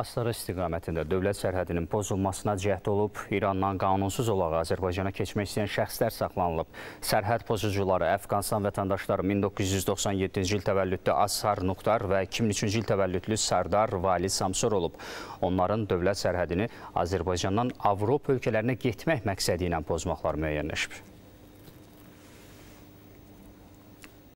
Astara istiqamətində dövlət sərhədinin pozulmasına cəhd olub, İrandan qanunsuz olaraq Azərbaycana keçmək istəyən şəxslər saxlanılıb. Sərhəd pozucuları Əfqanistan vətəndaşları 1997-ci il təvəllüdlü Asar Nuqtar və 2003-cü il təvəllüdlü Sardar Vali Samsur olub. Onların dövlət sərhədini Azərbaycandan Avropa ölkələrinə getmək məqsədi ilə pozmaqlar müəyyənləşib.